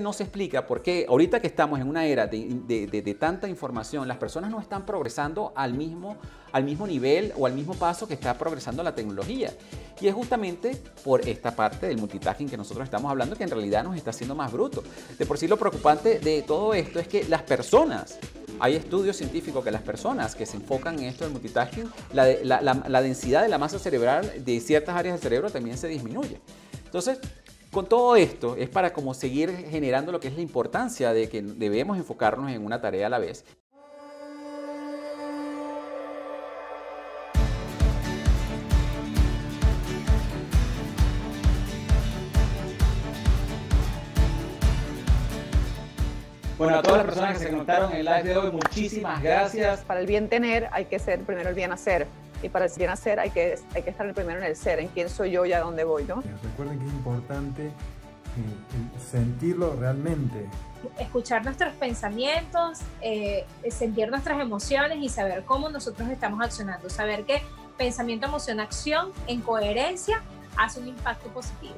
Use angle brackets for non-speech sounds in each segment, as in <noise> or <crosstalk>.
no se explica por qué ahorita que estamos en una era de, tanta información, las personas no están progresando al mismo, al mismo nivel o al mismo paso que está progresando la tecnología. Y es justamente por esta parte del multitasking que nosotros estamos hablando que en realidad nos está haciendo más bruto De por sí lo preocupante de todo esto es que las personas hay estudios científicos que las personas que se enfocan en esto del multitasking, la, la densidad de la masa cerebral de ciertas áreas del cerebro también se disminuye. Entonces, con todo esto es para como seguir generando lo que es la importancia de que debemos enfocarnos en una tarea a la vez Bueno, a todas las personas que se conectaron en el live de hoy, muchísimas gracias. Para el bien tener hay que ser primero el bien hacer. Y para el bien hacer hay que, hay que estar primero en el ser, en quién soy yo y a dónde voy, ¿no? Recuerden que es importante eh, sentirlo realmente. Escuchar nuestros pensamientos, eh, sentir nuestras emociones y saber cómo nosotros estamos accionando. Saber que pensamiento, emoción, acción en coherencia hace un impacto positivo.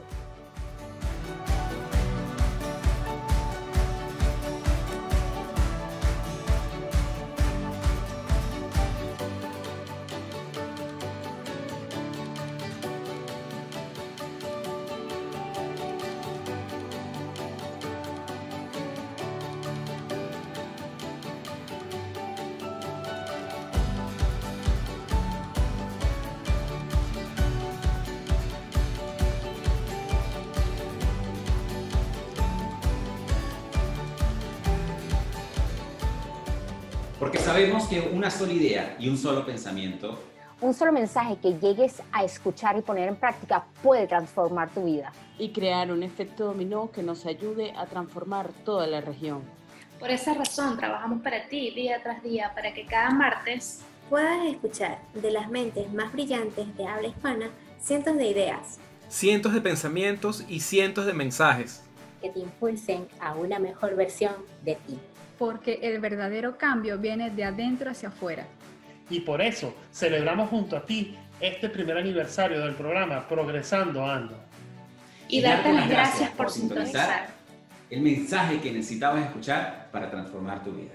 Porque sabemos que una sola idea y un solo pensamiento un solo mensaje que llegues a escuchar y poner en práctica puede transformar tu vida. Y crear un efecto dominó que nos ayude a transformar toda la región. Por esa razón trabajamos para ti día tras día para que cada martes puedas escuchar de las mentes más brillantes de habla hispana cientos de ideas, cientos de pensamientos y cientos de mensajes que te impulsen a una mejor versión de ti porque el verdadero cambio viene de adentro hacia afuera. Y por eso celebramos junto a ti este primer aniversario del programa Progresando Ando. Y, darte las gracias, por el mensaje que necesitabas escuchar para transformar tu vida.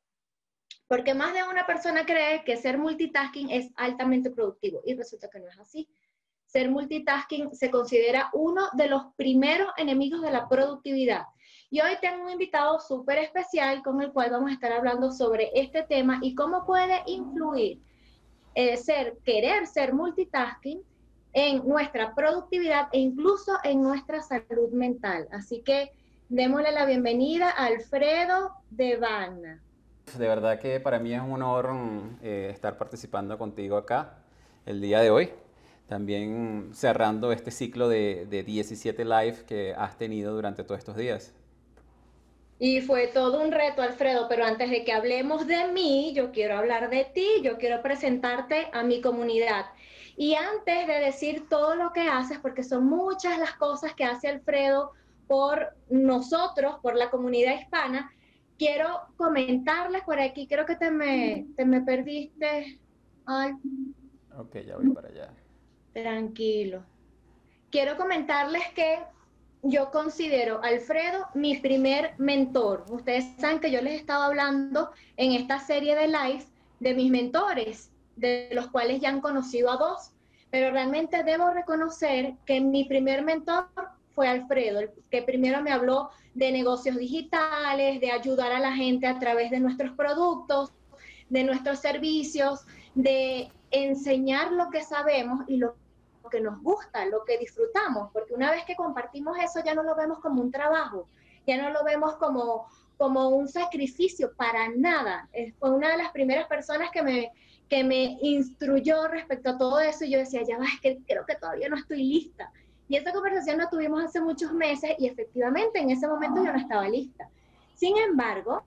Porque más de una persona cree que ser multitasking es altamente productivo y resulta que no es así. Ser multitasking se considera uno de los primeros enemigos de la productividad. Y hoy tengo un invitado súper especial con el cual vamos a estar hablando sobre este tema y cómo puede influir eh, ser, querer ser multitasking en nuestra productividad e incluso en nuestra salud mental. Así que démosle la bienvenida a Alfredo de pues, de verdad que para mí es un honor eh, estar participando contigo acá el día de hoy. También cerrando este ciclo de, de 17 live que has tenido durante todos estos días. Y fue todo un reto, Alfredo, pero antes de que hablemos de mí, yo quiero hablar de ti, yo quiero presentarte a mi comunidad. Y antes de decir todo lo que haces, porque son muchas las cosas que hace Alfredo por nosotros, por la comunidad hispana, quiero comentarles por aquí, creo que te me, te me perdiste. Ok, ya voy para allá. Tranquilo. Quiero comentarles que yo considero a Alfredo mi primer mentor. Ustedes saben que yo les he estado hablando en esta serie de lives de mis mentores, de los cuales ya han conocido a dos, pero realmente debo reconocer que mi primer mentor fue Alfredo, el que primero me habló de negocios digitales, de ayudar a la gente a través de nuestros productos, de nuestros servicios, de enseñar lo que sabemos y lo que nos gusta, lo que disfrutamos, porque una vez que compartimos eso ya no lo vemos como un trabajo, ya no lo vemos como, como un sacrificio para nada. Eh, fue una de las primeras personas que me, que me instruyó respecto a todo eso y yo decía, ya va, que creo que todavía no estoy lista. Y esa conversación la tuvimos hace muchos meses y efectivamente en ese momento yo no estaba lista. Sin embargo,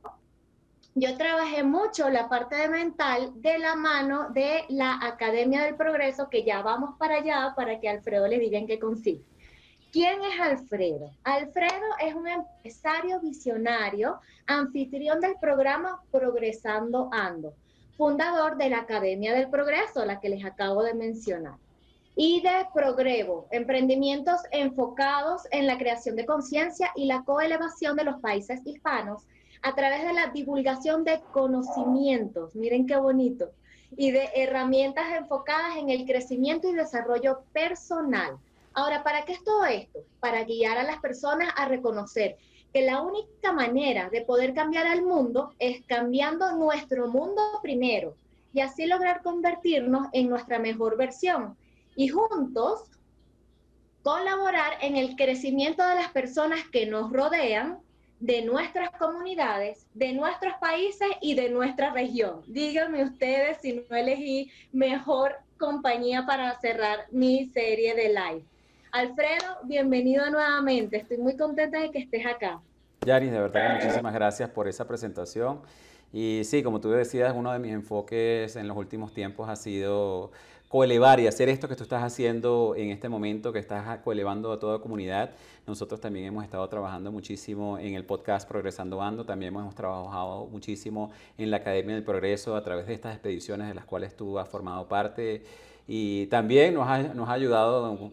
yo trabajé mucho la parte de mental de la mano de la Academia del Progreso, que ya vamos para allá para que Alfredo le diga en qué consiste. ¿Quién es Alfredo? Alfredo es un empresario visionario, anfitrión del programa Progresando Ando, fundador de la Academia del Progreso, la que les acabo de mencionar y de Progrevo, emprendimientos enfocados en la creación de conciencia y la coelevación de los países hispanos a través de la divulgación de conocimientos, miren qué bonito, y de herramientas enfocadas en el crecimiento y desarrollo personal. Ahora, ¿para qué es todo esto? Para guiar a las personas a reconocer que la única manera de poder cambiar al mundo es cambiando nuestro mundo primero y así lograr convertirnos en nuestra mejor versión y juntos colaborar en el crecimiento de las personas que nos rodean, de nuestras comunidades, de nuestros países y de nuestra región. Díganme ustedes si no elegí mejor compañía para cerrar mi serie de live. Alfredo, bienvenido nuevamente. Estoy muy contenta de que estés acá. Yaris, de verdad que muchísimas gracias por esa presentación. Y sí, como tú decías, uno de mis enfoques en los últimos tiempos ha sido coelevar y hacer esto que tú estás haciendo en este momento, que estás coelevando a toda comunidad. Nosotros también hemos estado trabajando muchísimo en el podcast Progresando Ando, también hemos trabajado muchísimo en la Academia del Progreso a través de estas expediciones de las cuales tú has formado parte y también nos ha, nos ha ayudado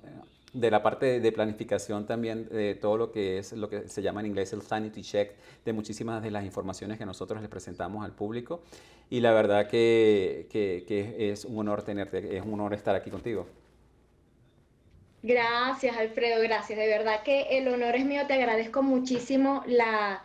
de la parte de planificación también de todo lo que es lo que se llama en inglés el sanity check de muchísimas de las informaciones que nosotros les presentamos al público y la verdad que, es un honor tenerte, es un honor estar aquí contigo. Gracias, Alfredo, gracias. De verdad que el honor es mío, te agradezco muchísimo la,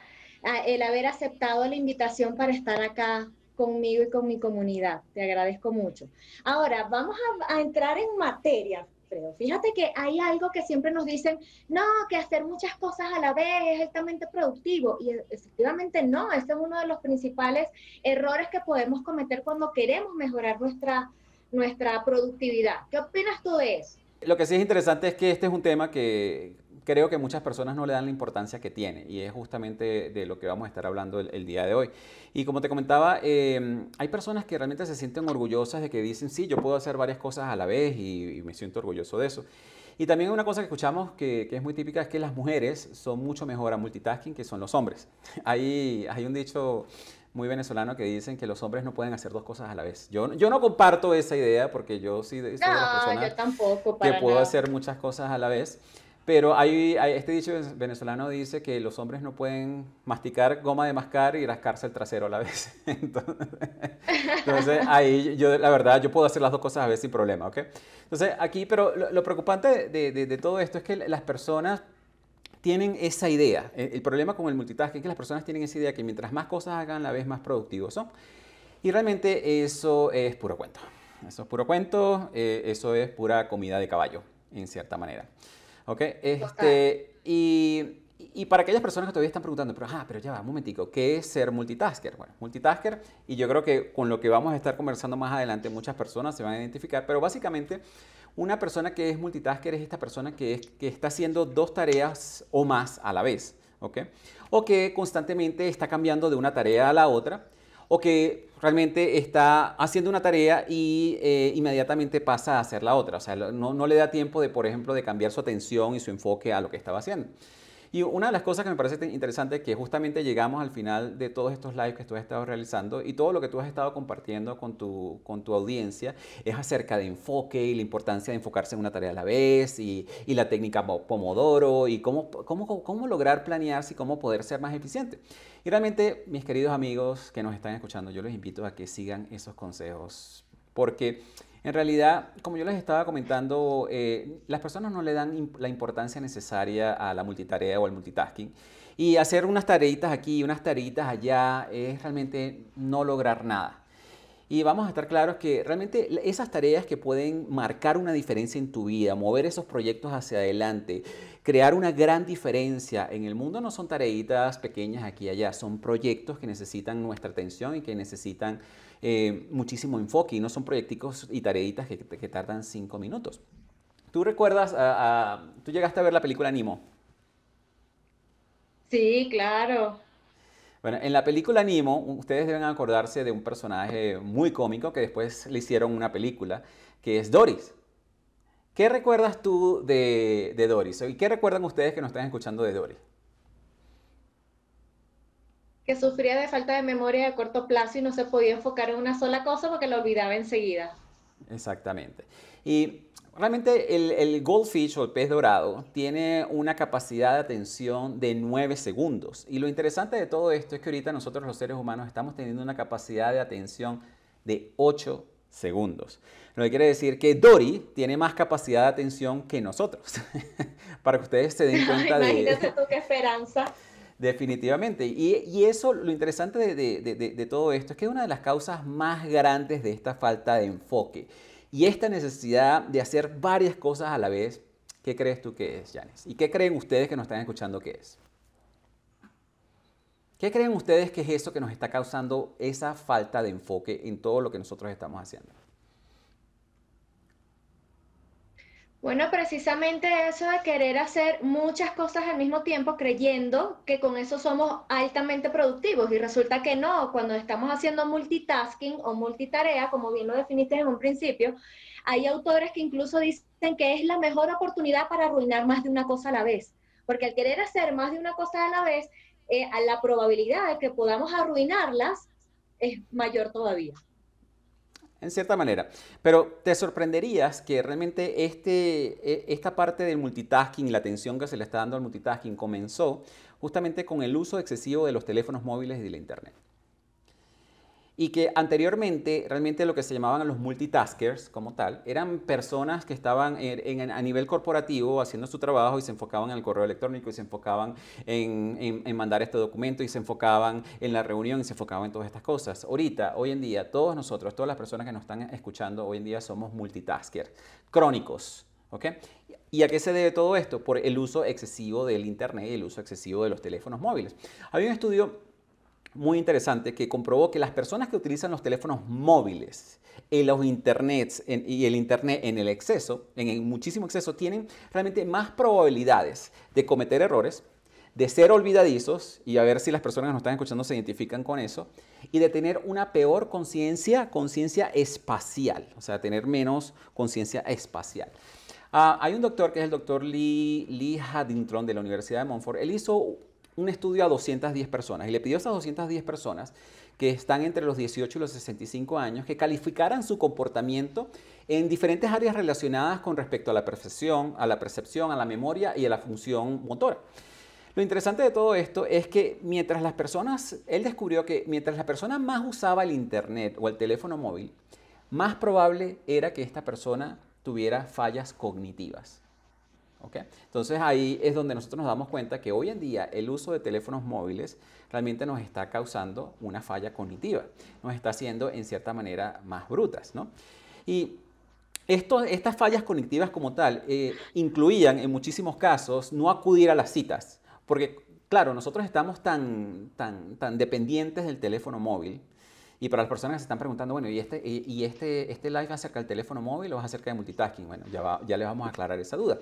el haber aceptado la invitación para estar acá conmigo y con mi comunidad. Te agradezco mucho. Ahora, vamos a, a entrar en materia, pero Fíjate que hay algo que siempre nos dicen, no, que hacer muchas cosas a la vez es altamente productivo. Y e, efectivamente no, ese es uno de los principales errores que podemos cometer cuando queremos mejorar nuestra, nuestra productividad. ¿Qué opinas tú de eso? Lo que sí es interesante es que este es un tema que creo que muchas personas no le dan la importancia que tiene y es justamente de lo que vamos a estar hablando el, día de hoy. Y como te comentaba, em, hay personas que realmente se sienten orgullosas de que dicen, sí, yo puedo hacer varias cosas a la vez y, me siento orgulloso de eso. Y también una cosa que escuchamos que, que, es muy típica es que las mujeres son mucho mejor a multitasking que son los hombres. <laughs> Hay, hay un dicho muy venezolano que dicen que los hombres no pueden hacer dos cosas a la vez. Yo, yo no comparto esa idea porque yo sí soy de las personas tampoco, que puedo hacer muchas cosas a la vez. Pero este dicho venezolano dice que los hombres no pueden masticar goma de mascar y rascarse el trasero a la vez. <laughs> Entonces, <laughs> ahí yo, la verdad, yo puedo hacer las dos cosas a veces sin problema, ¿ok? Entonces, aquí, pero lo, preocupante de, todo esto es que las personas tienen esa idea. El, problema con el multitasking es que las personas tienen esa idea que mientras más cosas hagan, la vez más productivos son. Y realmente eso es puro cuento. Eso es puro cuento, eh, eso es pura comida de caballo, en cierta manera. Ok, este, y, para aquellas personas que todavía están preguntando, pero, ah, pero ya va, un momentico, ¿qué es ser multitasker? Bueno, multitasker, y yo creo que con lo que vamos a estar conversando más adelante, muchas personas se van a identificar, pero básicamente una persona que es multitasker es esta persona que, es, que está haciendo dos tareas o más a la vez, ¿ok? O que constantemente está cambiando de una tarea a la otra, o que realmente está haciendo una tarea y eh, inmediatamente pasa a hacer la otra. O sea, no, no le da tiempo de, por ejemplo, de cambiar su atención y su enfoque a lo que estaba haciendo. Y una de las cosas que me parece interesante es que justamente llegamos al final de todos estos lives que tú has estado realizando y todo lo que tú has estado compartiendo con tu, con tu audiencia es acerca de enfoque y la importancia de enfocarse en una tarea a la vez y, la técnica Pomodoro y cómo, cómo, cómo lograr planearse y cómo poder ser más eficiente. Y realmente, mis queridos amigos que nos están escuchando, yo les invito a que sigan esos consejos porque en realidad, como yo les estaba comentando, eh, las personas no le dan la importancia necesaria a la multitarea o al multitasking. Y hacer unas tareitas aquí, y unas tareitas allá, es realmente no lograr nada. Y vamos a estar claros que realmente esas tareas que pueden marcar una diferencia en tu vida, mover esos proyectos hacia adelante, crear una gran diferencia en el mundo no son tareitas pequeñas aquí y allá, son proyectos que necesitan nuestra atención y que necesitan eh, muchísimo enfoque y no son proyecticos y tareitas que, tardan cinco minutos. ¿Tú recuerdas, tú llegaste a ver la película Animo. Sí, claro. Bueno, en la película Animo, ustedes deben acordarse de un personaje muy cómico que después le hicieron una película, que es Doris. ¿Qué recuerdas tú de, de Doris? ¿Y qué recuerdan ustedes que nos están escuchando de Doris? que sufría de falta de memoria de corto plazo y no se podía enfocar en una sola cosa porque lo olvidaba enseguida. Exactamente. Y realmente el, goldfish o el pez dorado tiene una capacidad de atención de 9 segundos. Y lo interesante de todo esto es que ahorita nosotros los seres humanos estamos teniendo una capacidad de atención de 8 segundos. Lo que quiere decir que Dory tiene más capacidad de atención que nosotros. <laughs> Para que ustedes se den <laughs> cuenta de... Definitivamente. Y, eso, lo interesante de, todo esto es que es una de las causas más grandes de esta falta de enfoque y esta necesidad de hacer varias cosas a la vez. ¿Qué crees tú que es, Janes? ¿Y qué creen ustedes que nos están escuchando que es? ¿Qué creen ustedes que es eso que nos está causando esa falta de enfoque en todo lo que nosotros estamos haciendo? Bueno, precisamente eso de querer hacer muchas cosas al mismo tiempo creyendo que con eso somos altamente productivos y resulta que no, cuando estamos haciendo multitasking o multitarea, como bien lo definiste en un principio, hay autores que incluso dicen que es la mejor oportunidad para arruinar más de una cosa a la vez, porque al querer hacer más de una cosa a la vez, eh, a la probabilidad de que podamos arruinarlas es mayor todavía en cierta manera. Pero te sorprenderías que realmente este, e, esta parte del multitasking, y la atención que se le está dando al multitasking, comenzó justamente con el uso excesivo de los teléfonos móviles y de la Internet y que anteriormente realmente lo que se llamaban los multitaskers como tal, eran personas que estaban er, en, a nivel corporativo haciendo su trabajo y se enfocaban en el correo electrónico y se enfocaban en, en, mandar este documento y se enfocaban en la reunión y se enfocaban en todas estas cosas. Ahorita, hoy en día, todos nosotros, todas las personas que nos están escuchando hoy en día somos multitaskers, crónicos. ¿ok? ¿Y a qué se debe todo esto? Por el uso excesivo del Internet y el uso excesivo de los teléfonos móviles. Había un estudio muy interesante que comprobó que las personas que utilizan los teléfonos móviles y los internets y el internet en el exceso, en muchísimo exceso, tienen realmente más probabilidades de cometer errores, de ser olvidadizos, y a ver si las personas que nos están escuchando se identifican con eso, y de tener una peor conciencia, conciencia espacial, o sea, tener menos conciencia espacial. Ah, hay un doctor que es el doctor Lee, Lee Haddington de la Universidad de Montfort. Él hizo un estudio a 210 personas y le pidió a esas 210 personas que están entre los 18 y los 65 años que calificaran su comportamiento en diferentes áreas relacionadas con respecto a la percepción, a la percepción, a la memoria y a la función motora. Lo interesante de todo esto es que mientras las personas, él descubrió que mientras la persona más usaba el internet o el teléfono móvil, más probable era que esta persona tuviera fallas cognitivas. Entonces ahí es donde nosotros nos damos cuenta que hoy en día el uso de teléfonos móviles realmente nos está causando una falla cognitiva, nos está haciendo en cierta manera más brutas. Y estas fallas cognitivas como tal eh, incluían en muchísimos casos no acudir a las citas, porque claro, nosotros estamos tan, tan dependientes del teléfono móvil, y para las personas que se están preguntando, bueno, ¿y este, y este, este live acerca del teléfono móvil o acerca de multitasking? Bueno, ya, ya les vamos a aclarar esa duda.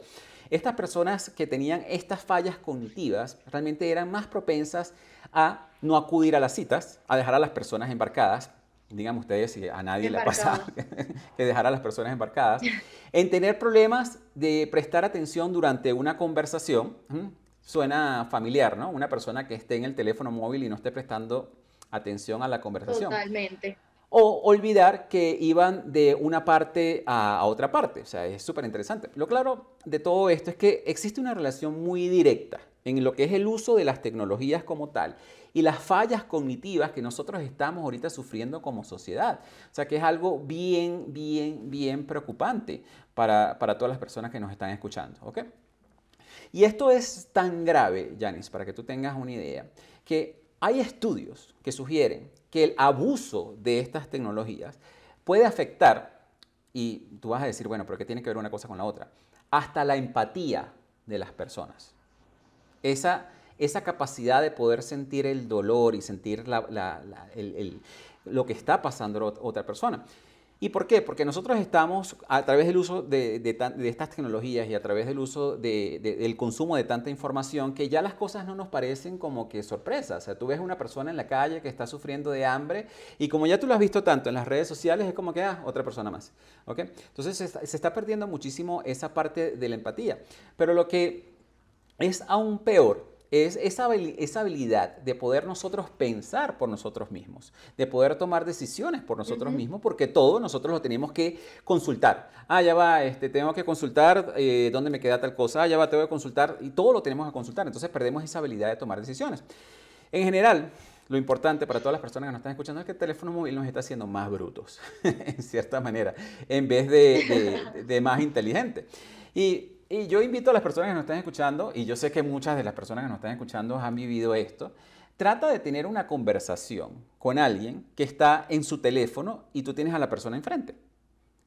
Estas personas que tenían estas fallas cognitivas realmente eran más propensas a no acudir a las citas, a dejar a las personas embarcadas, díganme ustedes si a nadie le ha pasado <laughs> que dejar a las personas embarcadas, en tener problemas de prestar atención durante una conversación. Suena familiar, ¿no? Una persona que esté en el teléfono móvil y no esté prestando atención a la conversación. Totalmente. O olvidar que iban de una parte a, otra parte. O sea, es súper interesante. Lo claro de todo esto es que existe una relación muy directa en lo que es el uso de las tecnologías como tal y las fallas cognitivas que nosotros estamos ahorita sufriendo como sociedad. O sea que es algo bien, bien, bien preocupante para, para todas las personas que nos están escuchando. ¿ok? Y esto es tan grave, Janice, para que tú tengas una idea, que hay estudios que sugieren que el abuso de estas tecnologías puede afectar, y tú vas a decir, bueno, pero ¿qué tiene que ver una cosa con la otra? Hasta la empatía de las personas. Esa, capacidad de poder sentir el dolor y sentir lo que está pasando a otra persona. ¿Y por qué? Porque nosotros estamos, a través del uso de, estas tecnologías y a través del uso del consumo de tanta información, que ya las cosas no nos parecen como que sorpresas. O sea, tú ves una persona en la calle que está sufriendo de hambre y como ya tú lo has visto tanto en las redes sociales, es como que, ah, otra persona más. ¿Ok? Entonces se está perdiendo muchísimo esa parte de la empatía. Pero lo que es aún peor es esa, habilidad de poder nosotros pensar por nosotros mismos, de poder tomar decisiones por nosotros mismos, porque todo nosotros lo tenemos que consultar. Ah, ya va, este, tengo que consultar eh, dónde me queda tal cosa, ah, ya va, tengo que consultar, y todo lo tenemos que consultar, entonces perdemos esa habilidad de tomar decisiones. En general, lo importante para todas las personas que nos están escuchando es que el teléfono móvil nos está haciendo más brutos, <laughs> en cierta manera, en vez de, más inteligente. Y y yo invito a las personas que nos están escuchando, y yo sé que muchas de las personas que nos están escuchando han vivido esto, trata de tener una conversación con alguien que está en su teléfono y tú tienes a la persona enfrente.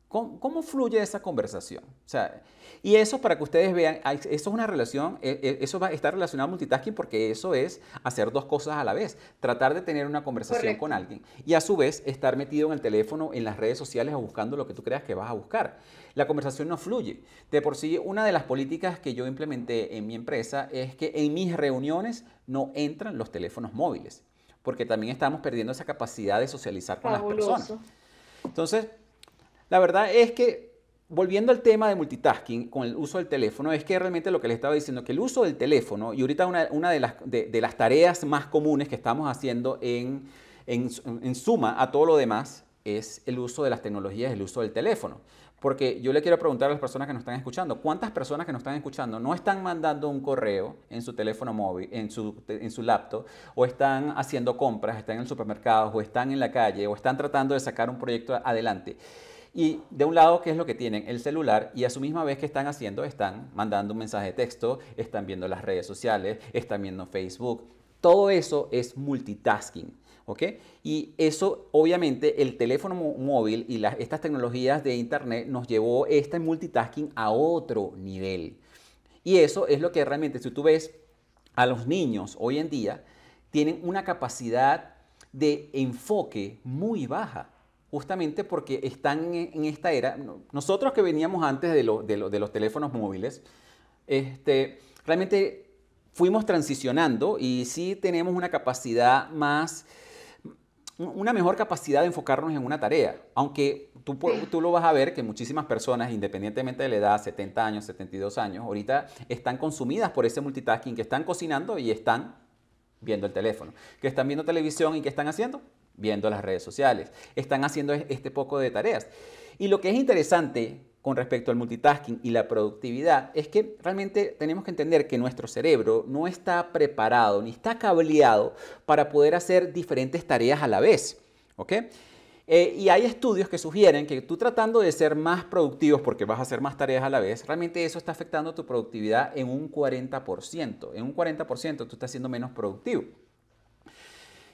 ¿Cómo, fluye esa conversación? O sea, y eso para que ustedes vean, eso es una relación, e, e, eso va a estar relacionado a multitasking porque eso es hacer dos cosas a la vez, tratar de tener una conversación con alguien y a su vez estar metido en el teléfono, en las redes sociales o buscando lo que tú creas que vas a buscar. La conversación no fluye. De por sí, una de las políticas que yo implementé en mi empresa es que en mis reuniones no entran los teléfonos móviles porque también estamos perdiendo esa capacidad de socializar con las personas. Entonces, la verdad es que, volviendo al tema de multitasking con el uso del teléfono, es que realmente lo que les estaba diciendo, que el uso del teléfono, y ahorita una, de, las, tareas más comunes que estamos haciendo en, suma a todo lo demás, es el uso de las tecnologías, el uso del teléfono. Porque yo le quiero preguntar a las personas que nos están escuchando, ¿cuántas personas que nos están escuchando no están mandando un correo en su teléfono móvil, en su, en su laptop, o están haciendo compras, están en el supermercado, o están en la calle, o están tratando de sacar un proyecto adelante? Y de un lado, ¿qué es lo que tienen? El celular y a su misma vez que están haciendo, están mandando un mensaje de texto, están viendo las redes sociales, están viendo Facebook. Todo eso es multitasking. ¿ok? Y eso, obviamente, el teléfono móvil y las, estas tecnologías de Internet nos llevó este multitasking a otro nivel. Y eso es lo que realmente, si tú ves a los niños hoy en día, tienen una capacidad de enfoque muy baja justamente porque están en esta era. Nosotros que veníamos antes de, los teléfonos móviles, este, realmente fuimos transicionando y sí tenemos una capacidad más, una mejor capacidad de enfocarnos en una tarea, aunque tú, tú lo vas a ver que muchísimas personas, independientemente de la edad, 70 años, 72 años, ahorita están consumidas por ese multitasking, que están cocinando y están viendo el teléfono, que están viendo televisión y que están haciendo, viendo las redes sociales. Están haciendo este poco de tareas. Y lo que es interesante con respecto al multitasking y la productividad es que realmente tenemos que entender que nuestro cerebro no está preparado ni está cableado para poder hacer diferentes tareas a la vez. ¿ok? Eh, y hay estudios que sugieren que tú tratando de ser más productivos porque vas a hacer más tareas a la vez, realmente eso está afectando tu productividad en un 40%. En un 40% tú estás siendo menos productivo.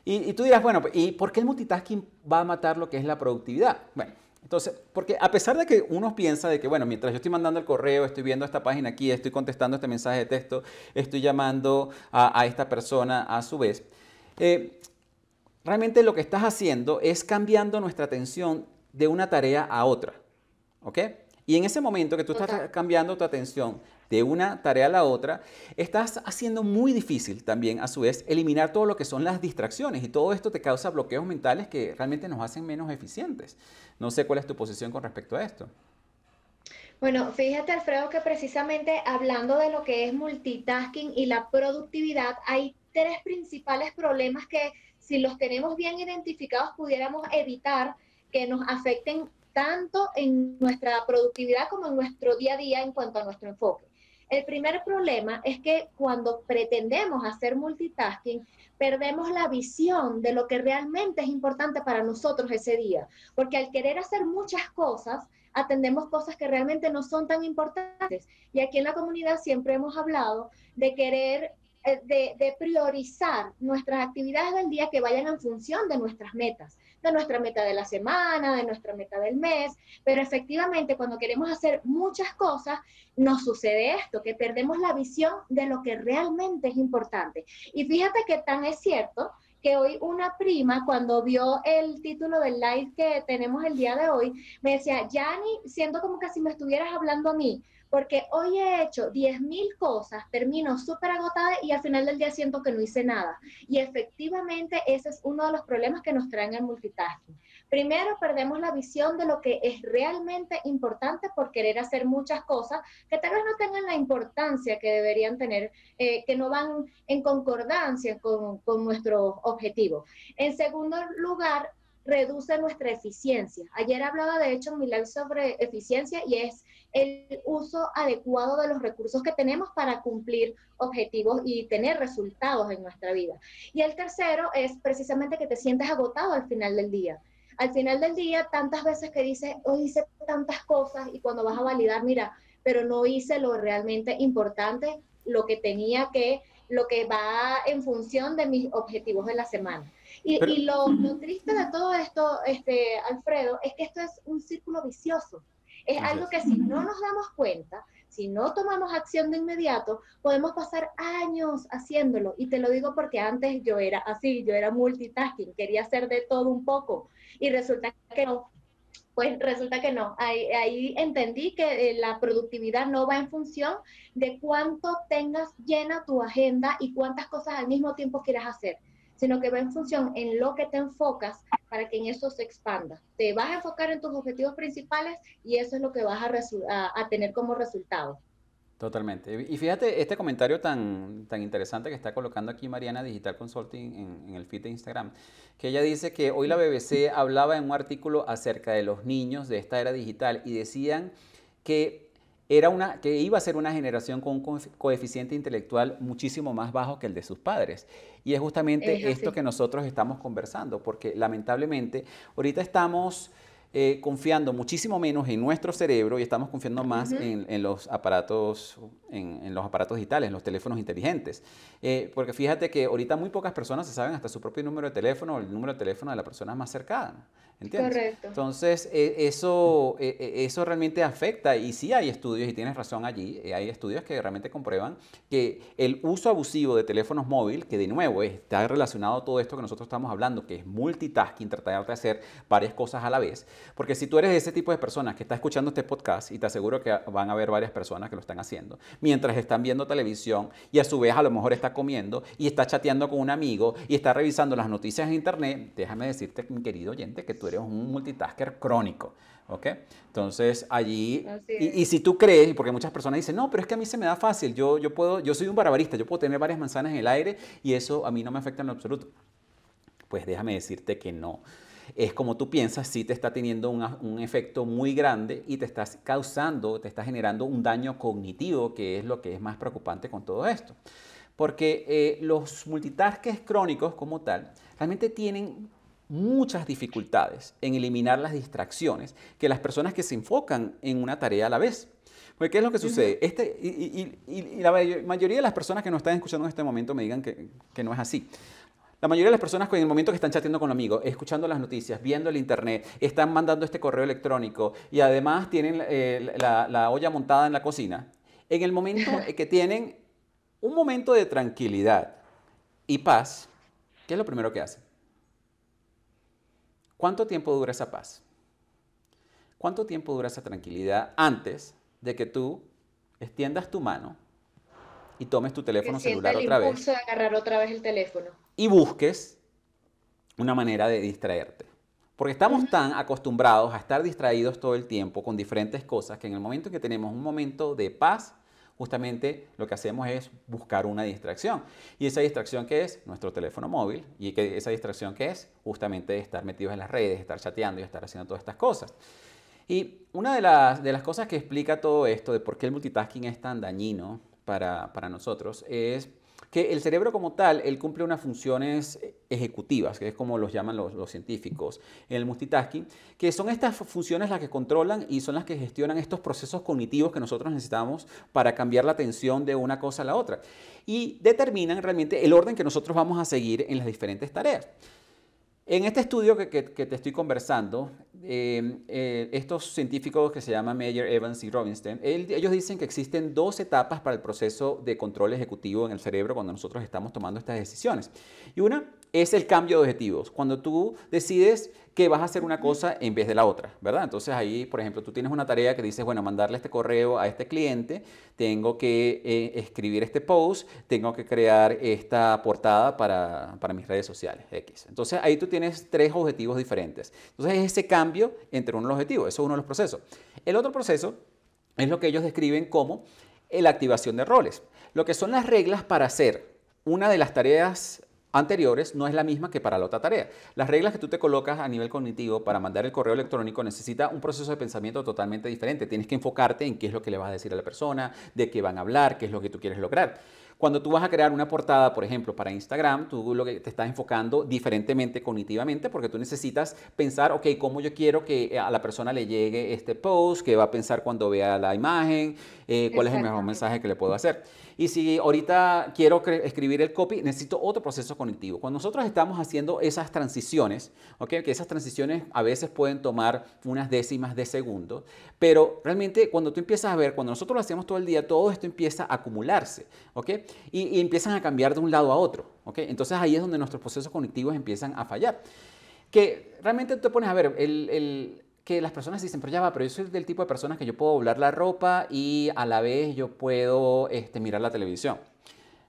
Y, tú dirás, bueno, pues, ¿y por qué el multitasking va a matar lo que es la productividad? Bueno, entonces, porque a pesar de que uno piensa de que, bueno, mientras yo estoy mandando el correo, estoy viendo esta página aquí, estoy contestando este mensaje de texto, estoy llamando a, esta persona a su vez, eh, realmente lo que estás haciendo es cambiando nuestra atención de una tarea a otra. ¿Ok? Y en ese momento que tú estás cambiando tu atención de una tarea a la otra, estás haciendo muy difícil también a su vez eliminar todo lo que son las distracciones y todo esto te causa bloqueos mentales que realmente nos hacen menos eficientes. No sé cuál es tu posición con respecto a esto. Bueno, fíjate Alfredo que precisamente hablando de lo que es multitasking y la productividad, hay tres principales problemas que si los tenemos bien identificados pudiéramos evitar que nos afecten tanto en nuestra productividad como en nuestro día a día en cuanto a nuestro enfoque. El primer problema es que cuando pretendemos hacer multitasking, perdemos la visión de lo que realmente es importante para nosotros ese día, porque al querer hacer muchas cosas, atendemos cosas que realmente no son tan importantes. Y aquí en la comunidad siempre hemos hablado de querer eh, de, priorizar nuestras actividades del día que vayan en función de nuestras metas de nuestra meta de la semana, de nuestra meta del mes, pero efectivamente cuando queremos hacer muchas cosas, nos sucede esto, que perdemos la visión de lo que realmente es importante. Y fíjate que tan es cierto que hoy una prima, cuando vio el título del live que tenemos el día de hoy, me decía, Yani, siento como que si me estuvieras hablando a mí, porque hoy he hecho 10.000 cosas, termino súper agotada y al final del día siento que no hice nada. Y efectivamente ese es uno de los problemas que nos traen el multitasking. Primero, perdemos la visión de lo que es realmente importante por querer hacer muchas cosas que tal vez no tengan la importancia que deberían tener, eh, que no van en concordancia con, con nuestro objetivo. En segundo lugar, reduce nuestra eficiencia. Ayer hablaba de hecho en mi live sobre eficiencia y es el uso adecuado de los recursos que tenemos para cumplir objetivos y tener resultados en nuestra vida. Y el tercero es precisamente que te sientes agotado al final del día. Al final del día, tantas veces que dices, hoy hice tantas cosas y cuando vas a validar, mira, pero no hice lo realmente importante, lo que tenía que, lo que va en función de mis objetivos de la semana. Y, lo, lo, triste de todo esto, este, Alfredo, es que esto es un círculo vicioso es algo que si no nos damos cuenta, si no tomamos acción de inmediato, podemos pasar años haciéndolo. Y te lo digo porque antes yo era así, yo era multitasking, quería hacer de todo un poco. Y resulta que no, pues resulta que no. Ahí, ahí, entendí que eh, la productividad no va en función de cuánto tengas llena tu agenda y cuántas cosas al mismo tiempo quieras hacer sino que va en función en lo que te enfocas para que en eso se expanda. Te vas a enfocar en tus objetivos principales y eso es lo que vas a, tener como resultado. Totalmente. Y fíjate este comentario tan, tan interesante que está colocando aquí Mariana Digital Consulting en, en, el feed de Instagram, que ella dice que hoy la BBC hablaba en un artículo acerca de los niños de esta era digital y decían que era una, que iba a ser una generación con un coeficiente intelectual muchísimo más bajo que el de sus padres. Y es justamente esto que nosotros estamos conversando, porque lamentablemente ahorita estamos eh, confiando muchísimo menos en nuestro cerebro y estamos confiando más en, los aparatos, en, los aparatos digitales, en los teléfonos inteligentes. Eh, porque fíjate que ahorita muy pocas personas se saben hasta su propio número de teléfono o el número de teléfono de la persona más cercana. ¿Entiendes? Correcto. Entonces, e, eso, e, e, eso realmente afecta y sí hay estudios, y tienes razón allí, eh, hay estudios que realmente comprueban que el uso abusivo de teléfonos móviles, que de nuevo está relacionado a todo esto que nosotros estamos hablando, que es multitasking, tratar de hacer varias cosas a la vez, porque si tú eres ese tipo de personas que está escuchando este podcast, y te aseguro que van a haber varias personas que lo están haciendo, mientras están viendo televisión y a su vez a lo mejor está comiendo y está chateando con un amigo y está revisando las noticias en internet, déjame decirte, mi querido oyente, que eres un multitasker crónico. ¿Ok? Entonces allí, y, si tú crees, porque muchas personas dicen, no, pero es que a mí se me da fácil, yo, yo, puedo, yo soy un barbarista, yo puedo tener varias manzanas en el aire y eso a mí no me afecta en absoluto. Pues déjame decirte que no. Es como tú piensas, sí te está teniendo un efecto muy grande y te estás causando, te está generando un daño cognitivo, que es lo que es más preocupante con todo esto. Porque eh, los multitaskers crónicos como tal realmente tienen muchas dificultades en eliminar las distracciones que las personas que se enfocan en una tarea a la vez. Porque ¿qué es lo que sucede? Este, y, la mayoría de las personas que nos están escuchando en este momento me digan que, no es así. La mayoría de las personas en el momento que están chateando con amigo escuchando las noticias, viendo el internet, están mandando este correo electrónico y además tienen eh, la, la, olla montada en la cocina, en el momento <laughs> que tienen un momento de tranquilidad y paz, ¿qué es lo primero que hacen? ¿Cuánto tiempo dura esa paz? ¿Cuánto tiempo dura esa tranquilidad antes de que tú extiendas tu mano y tomes tu teléfono celular otra vez? De otra vez el teléfono. Y busques una manera de distraerte. Porque estamos tan acostumbrados a estar distraídos todo el tiempo con diferentes cosas que en el momento que tenemos un momento de paz, justamente lo que hacemos es buscar una distracción. ¿Y esa distracción que es? Nuestro teléfono móvil. ¿Y que esa distracción que es? Justamente estar metidos en las redes, estar chateando y estar haciendo todas estas cosas. Y una de las, cosas que explica todo esto de por qué el multitasking es tan dañino para, para nosotros es que el cerebro como tal, él cumple unas funciones eh, ejecutivas, que es como los llaman los, los, científicos en el multitasking, que son estas funciones las que controlan y son las que gestionan estos procesos cognitivos que nosotros necesitamos para cambiar la atención de una cosa a la otra. Y determinan realmente el orden que nosotros vamos a seguir en las diferentes tareas. En este estudio que, te estoy conversando, em, eh, estos científicos que se llaman Meyer, Evans y Robinson, ellos dicen que existen dos etapas para el proceso de control ejecutivo en el cerebro cuando nosotros estamos tomando estas decisiones. Y una es el cambio de objetivos. Cuando tú decides que vas a hacer una cosa en vez de la otra, ¿verdad? Entonces ahí, por ejemplo, tú tienes una tarea que dices, bueno, mandarle este correo a este cliente, tengo que eh, escribir este post, tengo que crear esta portada para, para mis redes sociales, X. Entonces ahí tú tienes tres objetivos diferentes. Entonces es ese cambio entre uno de los objetivos, eso es uno de los procesos. El otro proceso es lo que ellos describen como eh, la activación de roles, lo que son las reglas para hacer una de las tareas anteriores no es la misma que para la otra tarea. Las reglas que tú te colocas a nivel cognitivo para mandar el correo electrónico necesita un proceso de pensamiento totalmente diferente. Tienes que enfocarte en qué es lo que le vas a decir a la persona, de qué van a hablar, qué es lo que tú quieres lograr. Cuando tú vas a crear una portada, por ejemplo, para Instagram, tú lo que te estás enfocando diferentemente cognitivamente porque tú necesitas pensar, ok, cómo yo quiero que a la persona le llegue este post, qué va a pensar cuando vea la imagen, eh, cuál es el mejor mensaje que le puedo hacer. Y si ahorita quiero escribir el copy, necesito otro proceso cognitivo. Cuando nosotros estamos haciendo esas transiciones, ¿okay? que esas transiciones a veces pueden tomar unas décimas de segundo, pero realmente cuando tú empiezas a ver, cuando nosotros lo hacemos todo el día, todo esto empieza a acumularse ¿okay? y, empiezan a cambiar de un lado a otro. ¿okay? Entonces ahí es donde nuestros procesos cognitivos empiezan a fallar que realmente tú te pones a ver, el, que las personas dicen, pero ya va, pero yo soy del tipo de personas que yo puedo doblar la ropa y a la vez yo puedo este, mirar la televisión.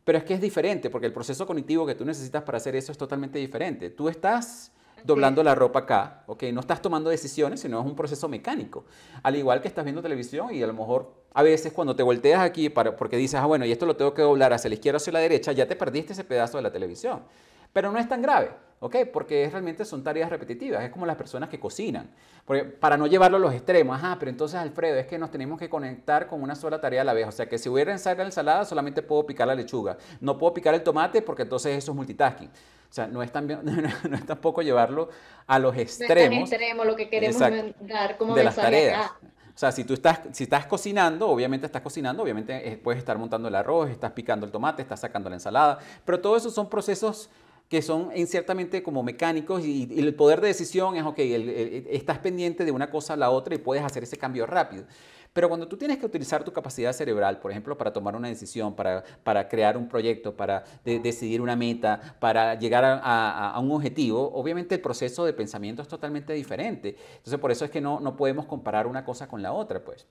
Pero es que es diferente, porque el proceso cognitivo que tú necesitas para hacer eso es totalmente diferente. Tú estás doblando la ropa acá, No estás tomando decisiones, sino es un proceso mecánico. Al igual que estás viendo televisión y a lo mejor a veces cuando te volteas aquí para, porque dices, ah, bueno, y esto lo tengo que doblar hacia la izquierda o hacia la derecha, ya te perdiste ese pedazo de la televisión. Pero no es tan grave, ¿ok? Porque realmente son tareas repetitivas, es como las personas que cocinan. para no llevarlo a los extremos, ajá, ah, pero entonces Alfredo, es que nos tenemos que conectar con una sola tarea a la vez. O sea que si hubiera a la ensalada, solamente puedo picar la lechuga. No puedo picar el tomate porque entonces eso es multitasking. O sea, no es, tan, <laughs> no, es tampoco llevarlo a los extremos. lo que queremos dar como de las tareas. O sea, si tú estás, si estás cocinando, obviamente estás cocinando, obviamente eh, puedes estar montando el arroz, estás picando el tomate, estás sacando la ensalada, pero todo eso son procesos que son en ciertamente como mecánicos y, el poder de decisión es, ok, estás pendiente de una cosa a la otra y puedes hacer ese cambio rápido. Pero cuando tú tienes que utilizar tu capacidad cerebral, por ejemplo, para tomar una decisión, para, crear un proyecto, para decidir una meta, para llegar a, un objetivo, obviamente el proceso de pensamiento es totalmente diferente. Entonces, por eso es que no, no podemos comparar una cosa con la otra, pues.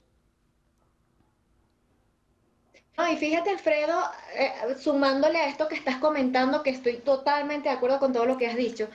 No, y fíjate, Alfredo, eh, sumándole a esto que estás comentando, que estoy totalmente de acuerdo con todo lo que has dicho,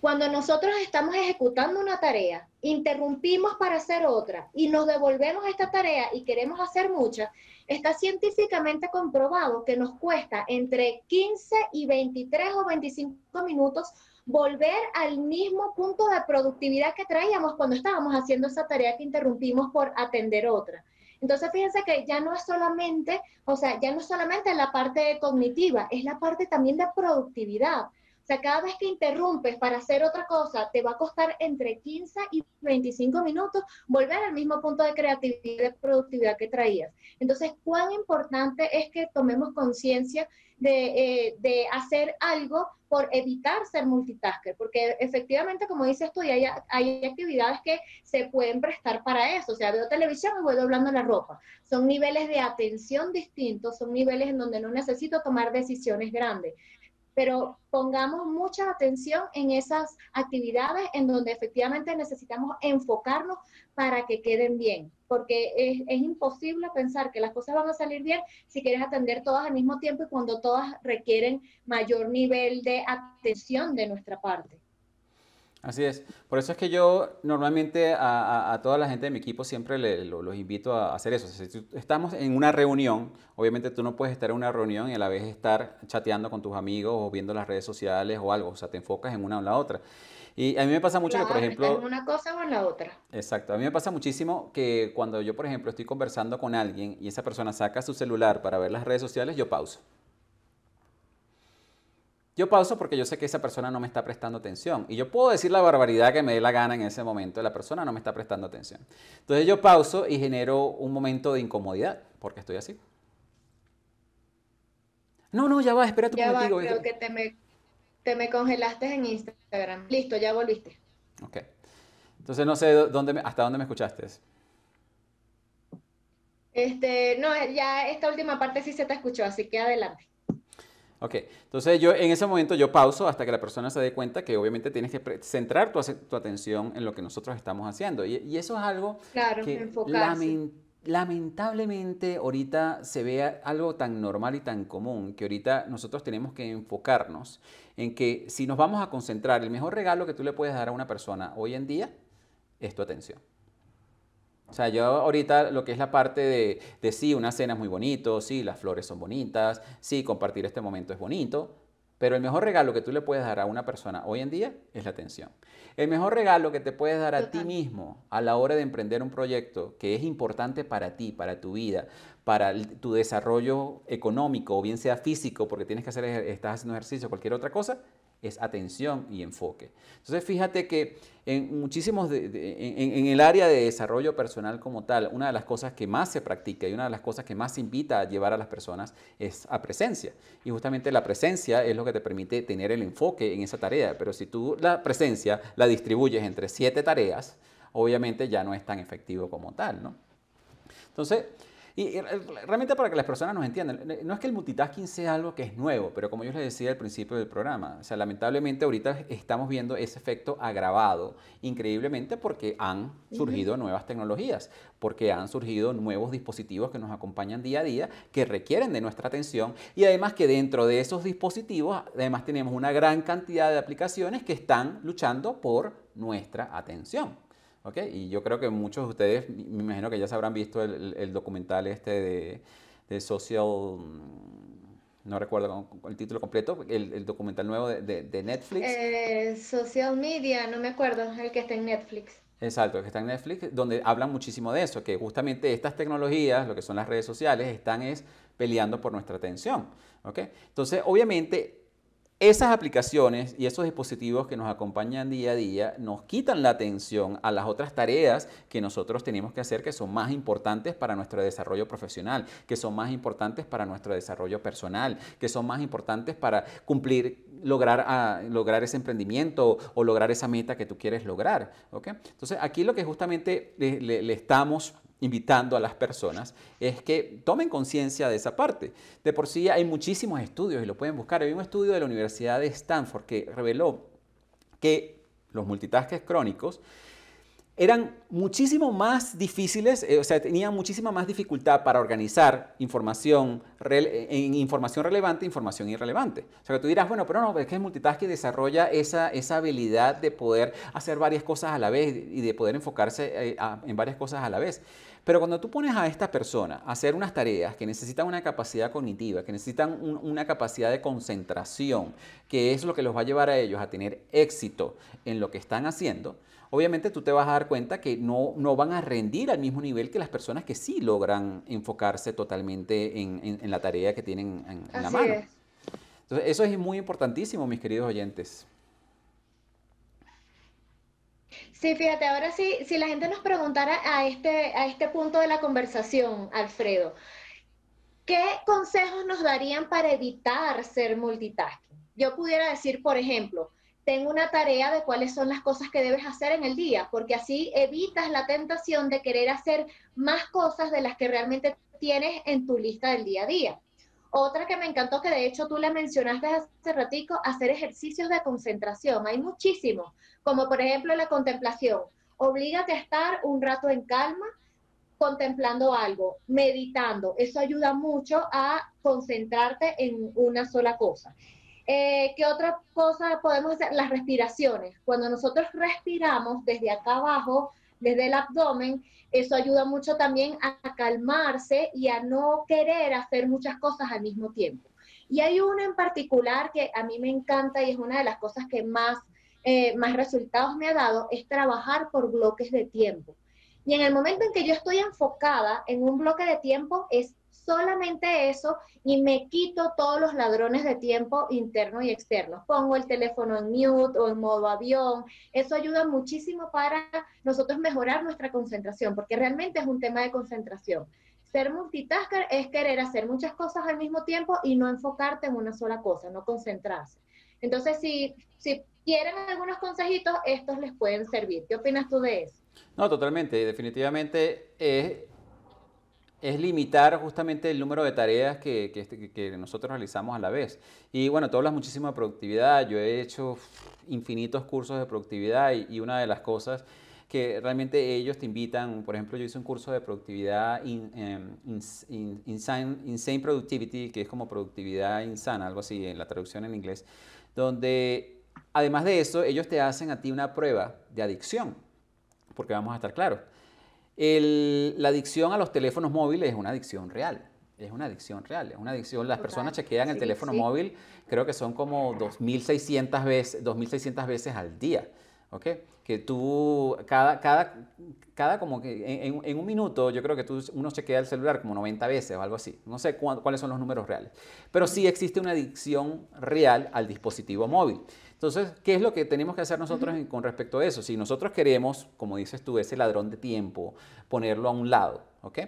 cuando nosotros estamos ejecutando una tarea, interrumpimos para hacer otra y nos devolvemos a esta tarea y queremos hacer muchas, está científicamente comprobado que nos cuesta entre 15 y 23 o 25 minutos volver al mismo punto de productividad que traíamos cuando estábamos haciendo esa tarea que interrumpimos por atender otra. Entonces, fíjense que ya no es solamente, o sea, ya no es solamente la parte cognitiva, es la parte también de productividad. O sea, cada vez que interrumpes para hacer otra cosa, te va a costar entre 15 y 25 minutos volver al mismo punto de creatividad y de productividad que traías. Entonces, cuán importante es que tomemos conciencia de, eh, hacer algo por evitar ser multitasker, porque efectivamente, como dices tú, hay, hay actividades que se pueden prestar para eso. O sea, veo televisión y voy doblando la ropa. Son niveles de atención distintos, son niveles en donde no necesito tomar decisiones grandes pero pongamos mucha atención en esas actividades en donde efectivamente necesitamos enfocarnos para que queden bien, porque es, imposible pensar que las cosas van a salir bien si quieres atender todas al mismo tiempo y cuando todas requieren mayor nivel de atención de nuestra parte. Así es. Por eso es que yo normalmente a, toda la gente de mi equipo siempre los invito a hacer eso. Si estamos en una reunión, obviamente tú no puedes estar en una reunión y a la vez estar chateando con tus amigos o viendo las redes sociales o algo. O sea, te enfocas en una o en la otra. Y a mí me pasa mucho que, por ejemplo... En una cosa o en la otra. Exacto. A mí me pasa muchísimo que cuando yo, por ejemplo, estoy conversando con alguien y esa persona saca su celular para ver las redes sociales, yo pauso. Yo pauso porque yo sé que esa persona no me está prestando atención. Y yo puedo decir la barbaridad que me dé la gana en ese momento. La persona no me está prestando atención. Entonces yo pauso y genero un momento de incomodidad porque estoy así. No, no, ya va, espera tu va, creo que te me, congelaste en Instagram. Listo, ya volviste. Ok. Entonces no sé dónde, hasta dónde me escuchaste. Este, no, ya esta última parte sí se te escuchó, así que adelante. Ok, entonces yo en ese momento yo pauso hasta que la persona se dé cuenta que obviamente tienes que centrar tu, atención en lo que nosotros estamos haciendo. Y, eso es algo que lamentablemente ahorita se vea algo tan normal y tan común que ahorita nosotros tenemos que enfocarnos en que si nos vamos a concentrar, el mejor regalo que tú le puedes dar a una persona hoy en día es tu atención. O sea, yo ahorita lo que es la parte de, sí, una cena es muy bonito, sí, las flores son bonitas, sí, compartir este momento es bonito, pero el mejor regalo que tú le puedes dar a una persona hoy en día es la atención. El mejor regalo que te puedes dar a ti mismo a la hora de emprender un proyecto que es importante para ti, para tu vida, para tu desarrollo económico o bien sea físico, porque tienes que hacer, estás haciendo ejercicio, cualquier otra cosa, es atención y enfoque. Entonces fíjate que en muchísimos, en, el área de desarrollo personal como tal, una de las cosas que más se practica y una de las cosas que más invita a llevar a las personas es a presencia. Y justamente la presencia es lo que te permite tener el enfoque en esa tarea. Pero si tú la presencia la distribuyes entre siete tareas, obviamente ya no es tan efectivo como tal, ¿no? Entonces, y, realmente para que las personas nos entiendan, eh, no es que el multitasking sea algo que es nuevo, pero como yo les decía al principio del programa, o sea, lamentablemente ahorita estamos viendo ese efecto agravado increíblemente porque han surgido nuevas tecnologías, porque han surgido nuevos dispositivos que nos acompañan día a día, que requieren de nuestra atención y además que dentro de esos dispositivos, además tenemos una gran cantidad de aplicaciones que están luchando por nuestra atención y yo creo que muchos de ustedes, me imagino que ya se habrán visto el, documental este de, Social, mm, no recuerdo el título completo, el, documental nuevo de, Netflix. Eh, social Media, no me acuerdo, el que está en Netflix. Exacto, el que está en Netflix, donde hablan muchísimo de eso, que justamente estas tecnologías, lo que son las redes sociales, están es peleando por nuestra atención. Entonces, obviamente, esas aplicaciones y esos dispositivos que nos acompañan día a día nos quitan la atención a las otras tareas que nosotros tenemos que hacer que son más importantes para nuestro desarrollo profesional, que son más importantes para nuestro desarrollo personal, que son más importantes para cumplir, lograr, ah, lograr ese emprendimiento o lograr esa meta que tú quieres lograr. Entonces aquí lo que justamente le, le estamos invitando a las personas es que tomen conciencia de esa parte. De por sí hay muchísimos estudios y lo pueden buscar. Hay un estudio de la Universidad de Stanford que reveló que los multitaskers crónicos eran muchísimo más difíciles, eh, o sea, tenían muchísima más dificultad para organizar información, eh, en información relevante, información irrelevante. O sea, que tú dirás, bueno, pero no, es que el multitasking desarrolla esa, habilidad de poder hacer varias cosas a la vez y de poder enfocarse eh, en varias cosas a la vez. Pero cuando tú pones a esta persona a hacer unas tareas que necesitan una capacidad cognitiva, que necesitan una capacidad de concentración, que es lo que los va a llevar a ellos a tener éxito en lo que están haciendo, obviamente tú te vas a dar cuenta que no, no van a rendir al mismo nivel que las personas que sí logran enfocarse totalmente en, la tarea que tienen en, la mano. Es. Entonces, eso es muy importantísimo, mis queridos oyentes. Sí, fíjate, ahora sí, si la gente nos preguntara a este, a este punto de la conversación, Alfredo, ¿qué consejos nos darían para evitar ser multitasking? Yo pudiera decir, por ejemplo, tengo una tarea de cuáles son las cosas que debes hacer en el día, porque así evitas la tentación de querer hacer más cosas de las que realmente tienes en tu lista del día a día. Otra que me encantó, que de hecho tú le mencionaste hace ratico, hacer ejercicios de concentración. Hay muchísimos, como por ejemplo la contemplación. Oblígate a estar un rato en calma, contemplando algo, meditando. Eso ayuda mucho a concentrarte en una sola cosa. Eh, ¿Qué otra cosa podemos hacer? Las respiraciones. Cuando nosotros respiramos desde acá abajo desde el abdomen, eso ayuda mucho también a calmarse y a no querer hacer muchas cosas al mismo tiempo. Y hay una en particular que a mí me encanta y es una de las cosas que más, eh, más resultados me ha dado, es trabajar por bloques de tiempo. Y en el momento en que yo estoy enfocada en un bloque de tiempo, es solamente eso y me quito todos los ladrones de tiempo interno y externos. Pongo el teléfono en mute o en modo avión. Eso ayuda muchísimo para nosotros mejorar nuestra concentración, porque realmente es un tema de concentración. Ser multitasker es querer hacer muchas cosas al mismo tiempo y no enfocarte en una sola cosa, no concentrarse. Entonces, si, si quieren algunos consejitos, estos les pueden servir. ¿Qué opinas tú de eso? No, totalmente. Definitivamente es es limitar justamente el número de tareas este, que, nosotros realizamos a la vez. Y bueno, tú hablas muchísimo de productividad, yo he hecho infinitos cursos de productividad y, una de las cosas que realmente ellos te invitan, por ejemplo, yo hice un curso de productividad em, insane Productivity, que es como productividad insana, algo así en la traducción en inglés, donde además de eso, ellos te hacen a ti una prueba de adicción, porque vamos a estar claros la adicción a los teléfonos móviles es una adicción real. Es una adicción real, es una adicción. Las personas chequean el teléfono móvil, creo que son como 2.600 veces, 2.600 veces al día. Que tú, cada, cada, cada como que en, un minuto, yo creo que tú, uno chequea el celular como 90 veces o algo así. No sé cuáles son los números reales. Pero sí existe una adicción real al dispositivo móvil. Entonces, ¿qué es lo que tenemos que hacer nosotros con respecto a eso? Si nosotros queremos, como dices tú, ese ladrón de tiempo, ponerlo a un lado, ¿ok?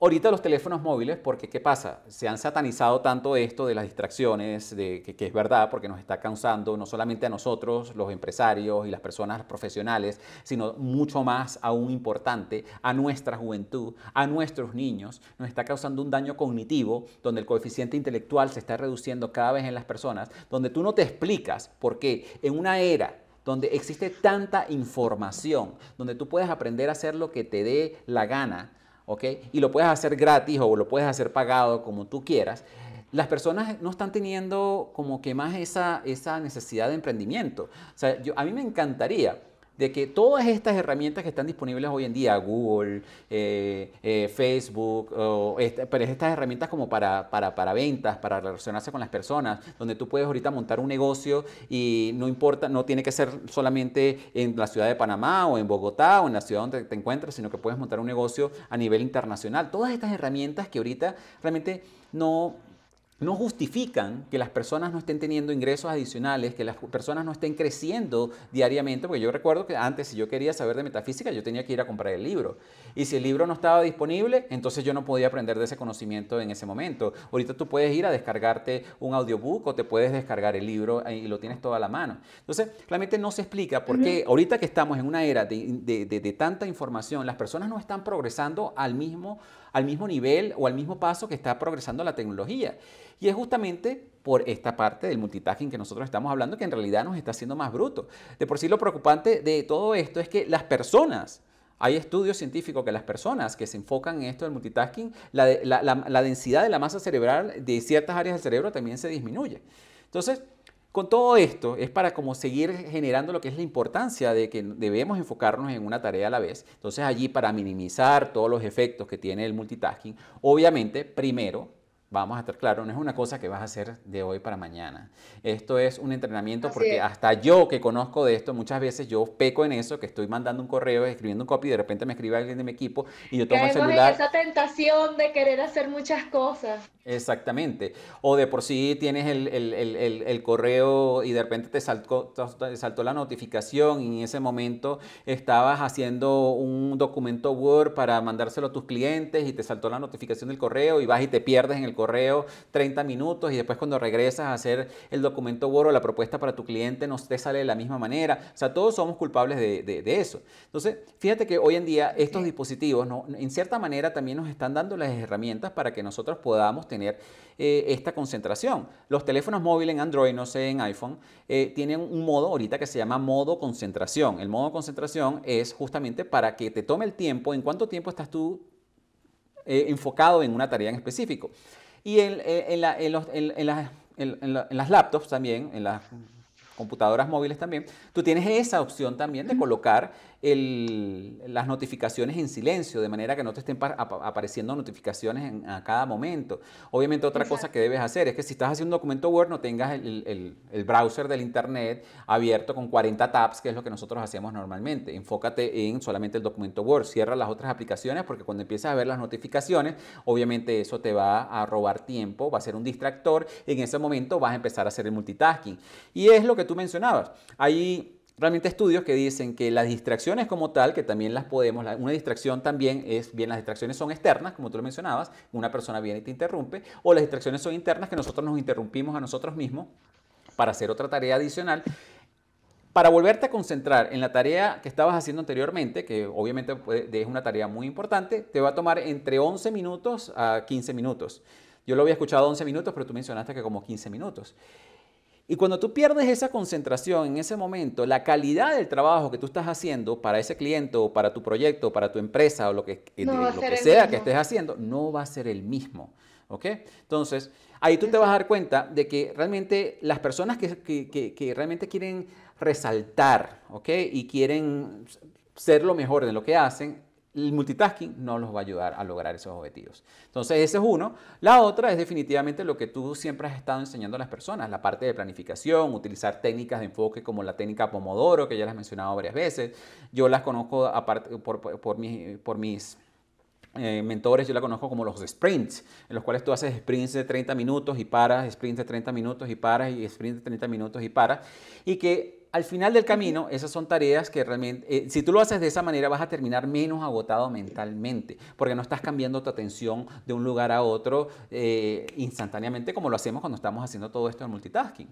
Ahorita los teléfonos móviles, porque ¿qué pasa? Se han satanizado tanto esto de las distracciones, de que, que, es verdad, porque nos está causando no solamente a nosotros, los empresarios y las personas profesionales, sino mucho más aún importante, a nuestra juventud, a nuestros niños, nos está causando un daño cognitivo, donde el coeficiente intelectual se está reduciendo cada vez en las personas, donde tú no te explicas por qué en una era donde existe tanta información, donde tú puedes aprender a hacer lo que te dé la gana, y lo puedes hacer gratis o lo puedes hacer pagado como tú quieras. Las personas no están teniendo como que más esa, esa necesidad de emprendimiento. O sea, a mí me encantaría de que todas estas herramientas que están disponibles hoy en día, Google, eh, eh, Facebook, pero es estas herramientas como para, para, para, ventas, para relacionarse con las personas, donde tú puedes ahorita montar un negocio y no importa, no tiene que ser solamente en la ciudad de Panamá o en Bogotá o en la ciudad donde te encuentras sino que puedes montar un negocio a nivel internacional. Todas estas herramientas que ahorita realmente no no justifican que las personas no estén teniendo ingresos adicionales, que las personas no estén creciendo diariamente, porque yo recuerdo que antes si yo quería saber de metafísica, yo tenía que ir a comprar el libro. Y si el libro no estaba disponible, entonces yo no podía aprender de ese conocimiento en ese momento. Ahorita tú puedes ir a descargarte un audiobook o te puedes descargar el libro y lo tienes toda la mano. Entonces, realmente no se explica por qué ahorita que estamos en una era de, de tanta información, las personas no están progresando al mismo al mismo nivel o al mismo paso que está progresando la tecnología. Y es justamente por esta parte del multitasking que nosotros estamos hablando que en realidad nos está haciendo más bruto De por sí lo preocupante de todo esto es que las personas hay estudios científicos que las personas que se enfocan en esto del multitasking, la, la, la densidad de la masa cerebral de ciertas áreas del cerebro también se disminuye. Entonces, con todo esto es para como seguir generando lo que es la importancia de que debemos enfocarnos en una tarea a la vez. Entonces allí para minimizar todos los efectos que tiene el multitasking, obviamente primero Vamos a estar claros, no es una cosa que vas a hacer de hoy para mañana. Esto es un entrenamiento porque hasta yo que conozco de esto, muchas veces yo peco en eso, que estoy mandando un correo, escribiendo un copy y de repente me escribe alguien de mi equipo y yo tomo el celular. esa tentación de querer hacer muchas cosas. Exactamente. O de por sí tienes el, el correo y de repente te saltó, te saltó la notificación y en ese momento estabas haciendo un documento Word para mandárselo a tus clientes y te saltó la notificación del correo y vas y te pierdes en el correo 30 minutos y después cuando regresas a hacer el documento Word o la propuesta para tu cliente no te sale de la misma manera. O sea, todos somos culpables de, eso. Entonces, fíjate que hoy en día estos dispositivos, en cierta manera, también nos están dando las herramientas para que nosotros podamos tener eh, esta concentración. Los teléfonos móviles en Android, no sé, en iPhone, eh, tienen un modo ahorita que se llama modo concentración. El modo concentración es justamente para que te tome el tiempo, en cuánto tiempo estás tú eh, enfocado en una tarea en específico. Y en, en, en, las laptops también, en las computadoras móviles también, tú tienes esa opción también de colocar las notificaciones en silencio, de manera que no te estén apareciendo notificaciones a cada momento. Obviamente otra cosa que debes hacer es que si estás haciendo un documento Word no tengas el, browser del Internet abierto con 40 tabs, que es lo que nosotros hacemos normalmente. Enfócate en solamente el documento Word, cierra las otras aplicaciones porque cuando empiezas a ver las notificaciones, obviamente eso te va a robar tiempo, va a ser un distractor en ese momento vas a empezar a hacer el multitasking. Y es lo que tú mencionabas. Ahí realmente estudios que dicen que las distracciones como tal, que también las podemos, una distracción también es, bien, las distracciones son externas, como tú lo mencionabas, una persona viene y te interrumpe, o las distracciones son internas que nosotros nos interrumpimos a nosotros mismos para hacer otra tarea adicional. Para volverte a concentrar en la tarea que estabas haciendo anteriormente, que obviamente es una tarea muy importante, te va a tomar entre 11 minutos a 15 minutos. Yo lo había escuchado 11 minutos, pero tú mencionaste que como 15 minutos. Y cuando tú pierdes esa concentración en ese momento, la calidad del trabajo que tú estás haciendo para ese cliente o para tu proyecto, para tu empresa o lo que, eh, sea que estés haciendo, no va a ser el mismo. ¿Ok? Entonces, ahí tú te vas a dar cuenta de que realmente las personas que, realmente quieren resaltar, ¿ok? Y quieren ser lo mejor en lo que hacen, el multitasking no los va a ayudar a lograr esos objetivos. Entonces, ese es uno. La otra es definitivamente lo que tú siempre has estado enseñando a las personas, la parte de planificación, utilizar técnicas de enfoque como la técnica Pomodoro, que ya las he mencionado varias veces. Yo las conozco aparte, por, mis... Eh, mentores, yo las conozco como los sprints, en los cuales tú haces sprints de 30 minutos y paras, sprints de 30 minutos y paras y sprints de 30 minutos y paras, y que al final del camino, esas son tareas que realmente, eh, si tú lo haces de esa manera, vas a terminar menos agotado mentalmente, porque no estás cambiando tu atención de un lugar a otro eh, instantáneamente como lo hacemos cuando estamos haciendo todo esto en multitasking.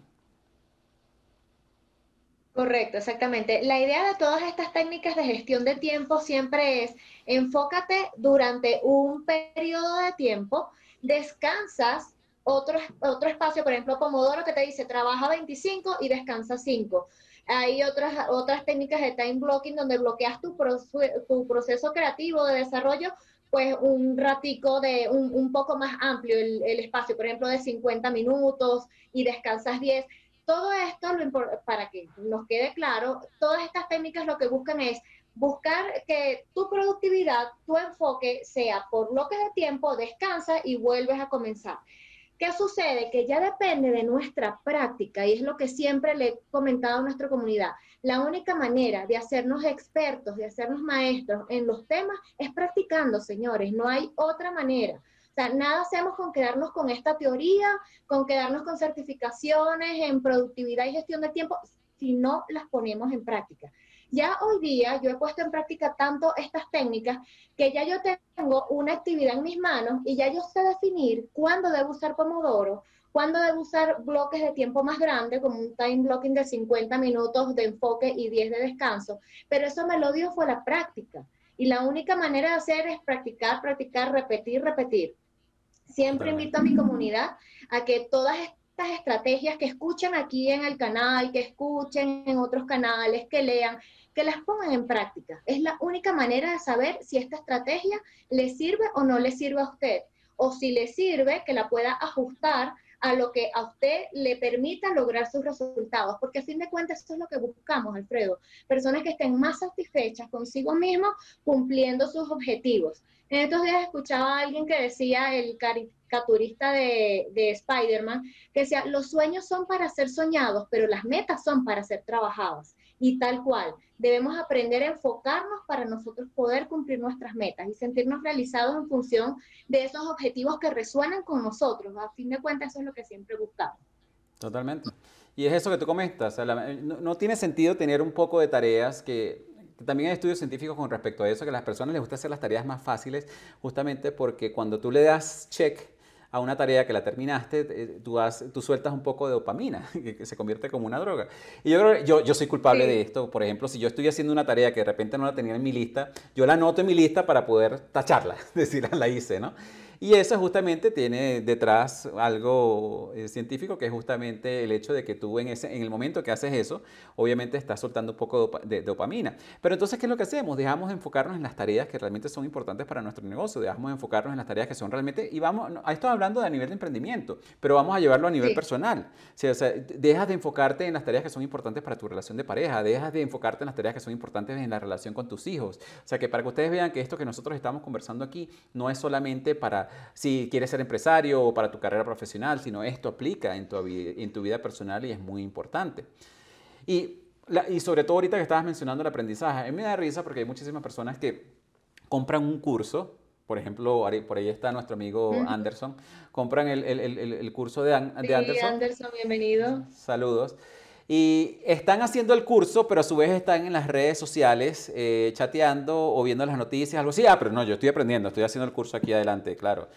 Correcto, exactamente. La idea de todas estas técnicas de gestión de tiempo siempre es enfócate durante un periodo de tiempo, descansas otro, otro espacio, por ejemplo, Pomodoro, que te dice trabaja 25 y descansa 5. Hay otras, otras técnicas de time blocking donde bloqueas tu, proceso creativo de desarrollo, pues un ratico de un, poco más amplio el, espacio, por ejemplo, de 50 minutos y descansas 10. Todo esto, lo para que nos quede claro, todas estas técnicas lo que buscan es buscar que tu productividad, tu enfoque sea por bloques de tiempo, descansa y vuelves a comenzar. ¿Qué sucede? Que ya depende de nuestra práctica y es lo que siempre le he comentado a nuestra comunidad. La única manera de hacernos expertos, de hacernos maestros en los temas es practicando, señores. No hay otra manera. O sea, nada hacemos con quedarnos con esta teoría, con quedarnos con certificaciones en productividad y gestión de tiempo, si no las ponemos en práctica. Ya hoy día yo he puesto en práctica tanto estas técnicas que ya yo tengo una actividad en mis manos y ya yo sé definir cuándo debo usar Pomodoro, cuándo debo usar bloques de tiempo más grande, como un time blocking de 50 minutos de enfoque y 10 de descanso. Pero eso me lo dio fue la práctica. Y la única manera de hacer es practicar, practicar, repetir, repetir. Siempre invito a mi comunidad a que todas estas estrategias que escuchan aquí en el canal, que escuchen en otros canales, que lean, que las pongan en práctica. Es la única manera de saber si esta estrategia le sirve o no le sirve a usted, o si le sirve, que la pueda ajustar a lo que a usted le permita lograr sus resultados, porque a fin de cuentas eso es lo que buscamos, Alfredo, personas que estén más satisfechas consigo mismo cumpliendo sus objetivos. En estos días escuchaba a alguien que decía el, cariño caturista de, de Spider-Man, que decía, los sueños son para ser soñados, pero las metas son para ser trabajadas. Y tal cual, debemos aprender a enfocarnos para nosotros poder cumplir nuestras metas y sentirnos realizados en función de esos objetivos que resuenan con nosotros. A fin de cuentas, eso es lo que siempre buscamos. Totalmente. Y es eso que tú comentas. No, no tiene sentido tener un poco de tareas que también hay estudios científicos con respecto a eso, que a las personas les gusta hacer las tareas más fáciles, justamente porque cuando tú le das check a una tarea que la terminaste, eh, tú, has, tú sueltas un poco de dopamina, <laughs> que se convierte como una droga. Y yo creo yo, yo soy culpable de esto. Por ejemplo, si yo estoy haciendo una tarea que de repente no la tenía en mi lista, yo la anoto en mi lista para poder tacharla, <laughs> decir, ah, la hice, ¿no? Y eso justamente tiene detrás algo eh, científico, que es justamente el hecho de que tú en, ese, en el momento que haces eso, obviamente estás soltando un poco de dopamina. Pero entonces, ¿qué es lo que hacemos? Dejamos de enfocarnos en las tareas que realmente son importantes para nuestro negocio, dejamos enfocarnos en las tareas que son realmente, y vamos, a esto hablando de a nivel de emprendimiento, pero vamos a llevarlo a nivel personal. O sea, dejas de enfocarte en las tareas que son importantes para tu relación de pareja, dejas de enfocarte en las tareas que son importantes en la relación con tus hijos. O sea, que para que ustedes vean que esto que nosotros estamos conversando aquí no es solamente para si quieres ser empresario o para tu carrera profesional, sino esto aplica en tu, vida personal y es muy importante. Y, sobre todo ahorita que estabas mencionando el aprendizaje, me da risa porque hay muchísimas personas que compran un curso, por ejemplo, por ahí está nuestro amigo Anderson, compran el, curso de, de sí, Anderson, bienvenido. Saludos. Y están haciendo el curso, pero a su vez están en las redes sociales eh, chateando o viendo las noticias, algo así. Ah, pero no, yo estoy aprendiendo, estoy haciendo el curso aquí adelante, claro.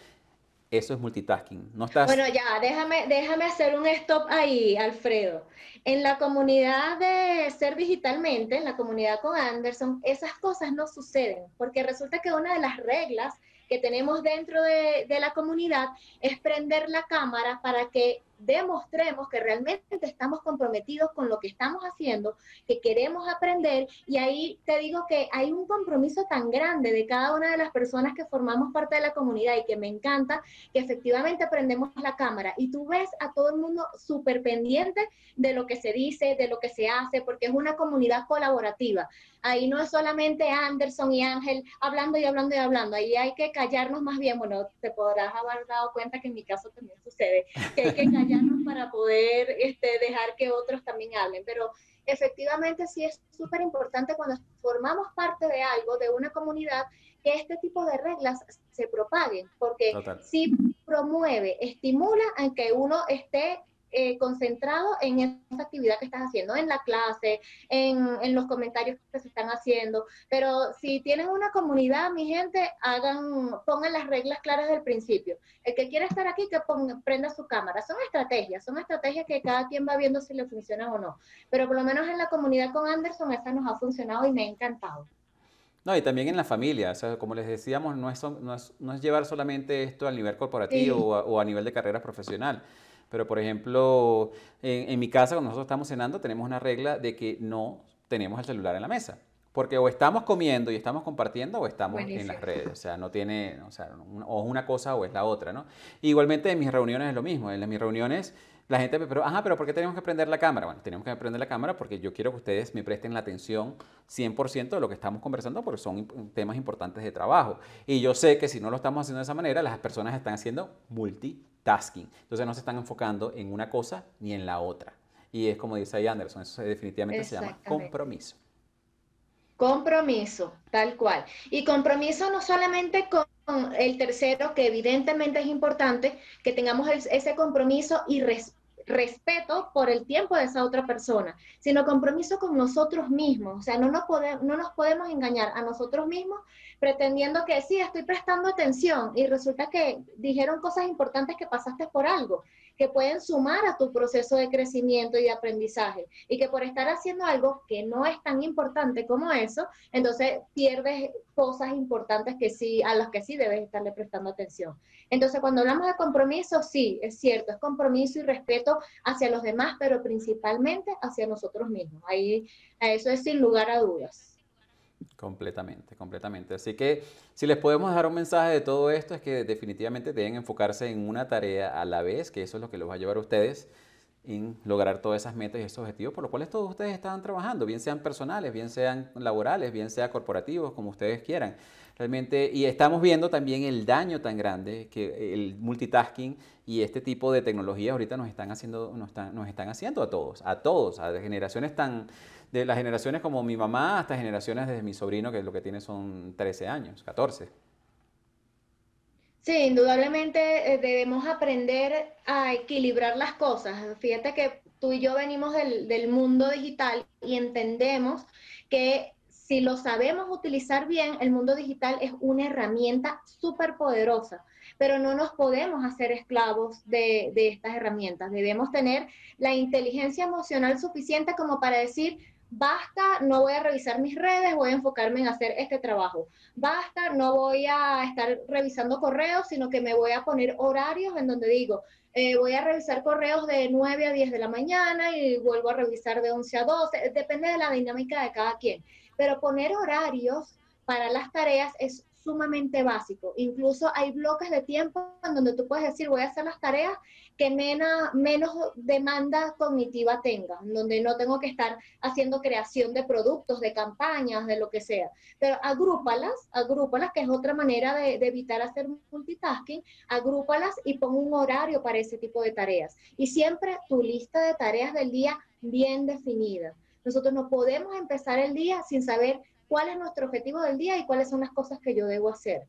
Eso es multitasking. No estás... Bueno, ya, déjame, déjame hacer un stop ahí, Alfredo. En la comunidad de ser digitalmente, en la comunidad con Anderson, esas cosas no suceden, porque resulta que una de las reglas que tenemos dentro de, de la comunidad es prender la cámara para que demostremos que realmente estamos comprometidos con lo que estamos haciendo, que queremos aprender y ahí te digo que hay un compromiso tan grande de cada una de las personas que formamos parte de la comunidad y que me encanta que efectivamente aprendemos la cámara y tú ves a todo el mundo súper pendiente de lo que se dice, de lo que se hace, porque es una comunidad colaborativa. Ahí no es solamente Anderson y Ángel hablando y hablando y hablando, ahí hay que callarnos más bien, bueno, te podrás haber dado cuenta que en mi caso también sucede, que hay que callarnos <laughs> no para poder este, dejar que otros también hablen, pero efectivamente sí es súper importante cuando formamos parte de algo, de una comunidad, que este tipo de reglas se propaguen, porque sí promueve, estimula a que uno esté eh, concentrado en esa actividad que estás haciendo, en la clase, en, los comentarios que se están haciendo. Pero si tienen una comunidad, mi gente, hagan, pongan las reglas claras del principio. El que quiera estar aquí, que prenda su cámara. Son estrategias, son estrategias que cada quien va viendo si le funciona o no. Pero por lo menos en la comunidad con Anderson, esa nos ha funcionado y me ha encantado. No, y también en la familia, como les decíamos, no es, no llevar solamente esto al nivel corporativo o, a, nivel de carrera profesional, pero, por ejemplo, en, mi casa, cuando nosotros estamos cenando, tenemos una regla de que no tenemos el celular en la mesa. Porque o estamos comiendo y estamos compartiendo o estamos en las redes. O sea, no tiene, o es una cosa o es la otra, ¿no? Igualmente en mis reuniones es lo mismo. En mis reuniones la gente, me pero, ajá, pero ¿por qué tenemos que prender la cámara? Bueno, tenemos que prender la cámara porque yo quiero que ustedes me presten la atención 100% de lo que estamos conversando porque son temas importantes de trabajo. Y yo sé que si no lo estamos haciendo de esa manera, las personas están haciendo multi tasking Entonces no se están enfocando en una cosa ni en la otra. Y es como dice ahí Anderson, eso definitivamente se llama compromiso. Compromiso, tal cual. Y compromiso no solamente con el tercero, que evidentemente es importante, que tengamos ese compromiso y respeto respeto por el tiempo de esa otra persona, sino compromiso con nosotros mismos. O sea, no nos, no podemos engañar a nosotros mismos pretendiendo que sí, estoy prestando atención y resulta que dijeron cosas importantes que pasaste por algo que pueden sumar a tu proceso de crecimiento y de aprendizaje. Y que por estar haciendo algo que no es tan importante como eso, entonces pierdes cosas importantes que sí, a las que sí debes estarle prestando atención. Entonces, cuando hablamos de compromiso, sí, es cierto, es compromiso y respeto hacia los demás, pero principalmente hacia nosotros mismos. Ahí, eso es sin lugar a dudas. Completamente, completamente. Así que si les podemos dejar un mensaje de todo esto es que definitivamente deben enfocarse en una tarea a la vez, que eso es lo que los va a llevar a ustedes en lograr todas esas metas y esos objetivos por los cuales todos ustedes están trabajando, bien sean personales, bien sean laborales, bien sean corporativos, como ustedes quieran. Realmente, y estamos viendo también el daño tan grande que el multitasking y este tipo de tecnologías ahorita nos están haciendo, nos están, nos están haciendo a todos, a todos, a generaciones tan de las generaciones como mi mamá hasta generaciones desde mi sobrino, que lo que tiene son 13 años, 14. Sí, indudablemente eh, debemos aprender a equilibrar las cosas. Fíjate que tú y yo venimos del, mundo digital y entendemos que si lo sabemos utilizar bien, el mundo digital es una herramienta súper poderosa, pero no nos podemos hacer esclavos de, de estas herramientas. Debemos tener la inteligencia emocional suficiente como para decir, basta, no voy a revisar mis redes, voy a enfocarme en hacer este trabajo. Basta, no voy a estar revisando correos, sino que me voy a poner horarios en donde digo, eh, voy a revisar correos de 9 a 10 de la mañana y vuelvo a revisar de 11 a 12, depende de la dinámica de cada quien. Pero poner horarios para las tareas es sumamente básico. Incluso hay bloques de tiempo donde tú puedes decir, voy a hacer las tareas que mena, menos demanda cognitiva tenga, donde no tengo que estar haciendo creación de productos, de campañas, de lo que sea. Pero agrúpalas, agrúpalas, que es otra manera de, de evitar hacer multitasking, agrúpalas y pon un horario para ese tipo de tareas. Y siempre tu lista de tareas del día bien definida. Nosotros no podemos empezar el día sin saber cuál es nuestro objetivo del día y cuáles son las cosas que yo debo hacer.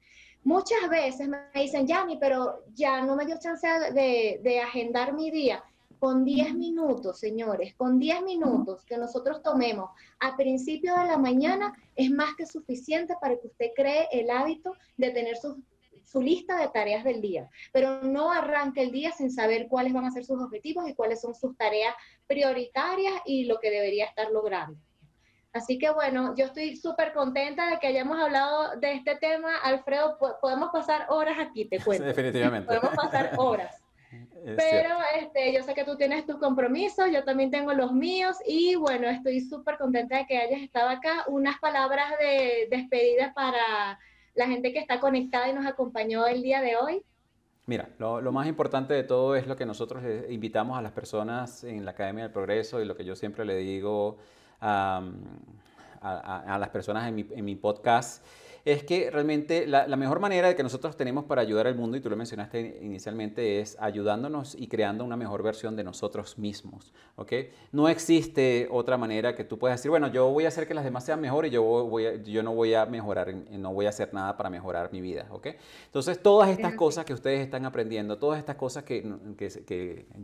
Muchas veces me dicen, Yami, pero ya no me dio chance de, agendar mi día. Con 10 minutos, señores, con 10 minutos que nosotros tomemos a principio de la mañana es más que suficiente para que usted cree el hábito de tener su lista de tareas del día, pero no arranque el día sin saber cuáles van a ser sus objetivos y cuáles son sus tareas prioritarias y lo que debería estar logrando. Así que bueno, yo estoy súper contenta de que hayamos hablado de este tema. Alfredo, podemos pasar horas aquí, te <laughs> cuento. Sí, Definitivamente. Podemos pasar <laughs> horas. Pero este, yo sé que tú tienes tus compromisos, yo también tengo los míos y bueno, estoy súper contenta de que hayas estado acá. Unas palabras de despedida para la gente que está conectada y nos acompañó el día de hoy. Mira, lo, lo, más importante de todo es lo que nosotros invitamos a las personas en la Academia del Progreso y lo que yo siempre le digo a, las personas en mi, en mi podcast es que realmente la, mejor manera que nosotros tenemos para ayudar al mundo, y tú lo mencionaste inicialmente, es ayudándonos y creando una mejor versión de nosotros mismos. ¿ok? No existe otra manera que tú puedas decir, bueno, yo voy a hacer que las demás sean mejores y yo, no voy a mejorar, no voy a hacer nada para mejorar mi vida. ¿ok? Entonces, todas estas cosas que ustedes están aprendiendo, todas estas cosas que,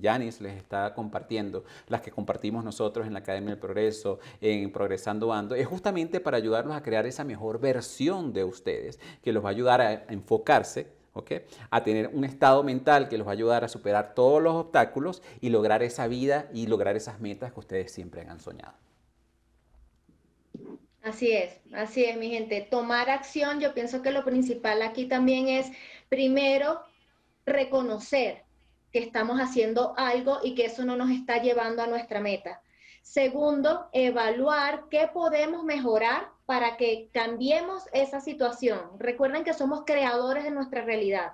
Janice les está compartiendo, las que compartimos nosotros en la Academia del Progreso, en Progresando Ando, es justamente para ayudarnos a crear esa mejor versión de ustedes, que los va a ayudar a enfocarse, ¿okay? a tener un estado mental que los va a ayudar a superar todos los obstáculos y lograr esa vida y lograr esas metas que ustedes siempre han soñado. Así es, así es, mi gente. Tomar acción, yo pienso que lo principal aquí también es, primero, reconocer que estamos haciendo algo y que eso no nos está llevando a nuestra meta. Segundo, evaluar qué podemos mejorar para que cambiemos esa situación. Recuerden que somos creadores de nuestra realidad.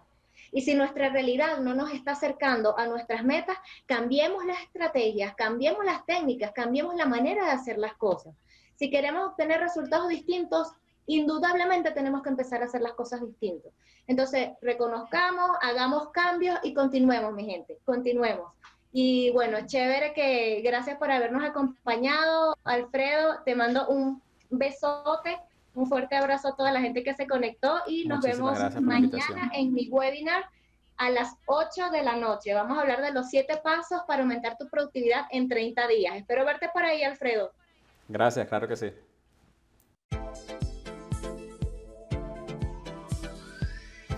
Y si nuestra realidad no nos está acercando a nuestras metas, cambiemos las estrategias, cambiemos las técnicas, cambiemos la manera de hacer las cosas. Si queremos obtener resultados distintos, indudablemente tenemos que empezar a hacer las cosas distintas. Entonces, reconozcamos, hagamos cambios y continuemos, mi gente, continuemos. Y bueno, chévere que gracias por habernos acompañado. Alfredo, te mando un besote, un fuerte abrazo a toda la gente que se conectó y nos vemos mañana en mi webinar a las 8 de la noche. Vamos a hablar de los 7 pasos para aumentar tu productividad en 30 días. Espero verte por ahí, Alfredo. Gracias, claro que sí.